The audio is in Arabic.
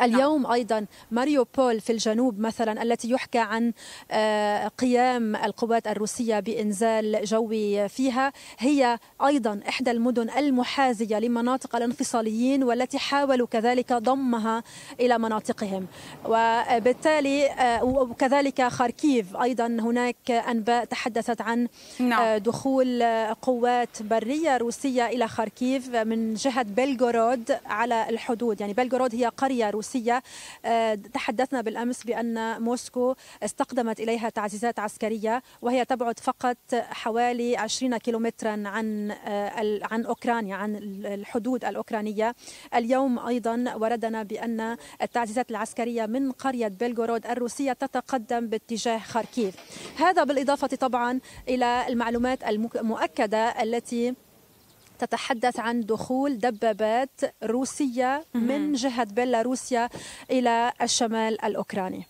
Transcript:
نعم. اليوم أيضا ماريو بول في الجنوب مثلا التي يحكى عن آه، قيام القوات الروسية بإنزال جوي فيها هي أيضا إحدى المدن المحازية لمناطق الانفصاليين والتي حاولوا كذلك ضمها إلى مناطقهم وبالتالي آه، وكذلك خاركيف أيضا هناك أنباء تحدثت عن نعم. آه، دخول قوات برية روسية إلى خاركيف من جهة بلغورود على الحدود يعني بلغورود هي قرية روسية الروسية آه، تحدثنا بالأمس بأن موسكو استقدمت إليها تعزيزات عسكرية وهي تبعد فقط حوالي 20 كيلومترا عن آه، عن أوكرانيا عن الحدود الأوكرانية اليوم أيضا وردنا بأن التعزيزات العسكرية من قرية بلغورود الروسية تتقدم باتجاه خاركيف هذا بالإضافة طبعا إلى المعلومات المؤكدة التي تتحدث عن دخول دبابات روسية من جهة بيلاروسيا إلى الشمال الأوكراني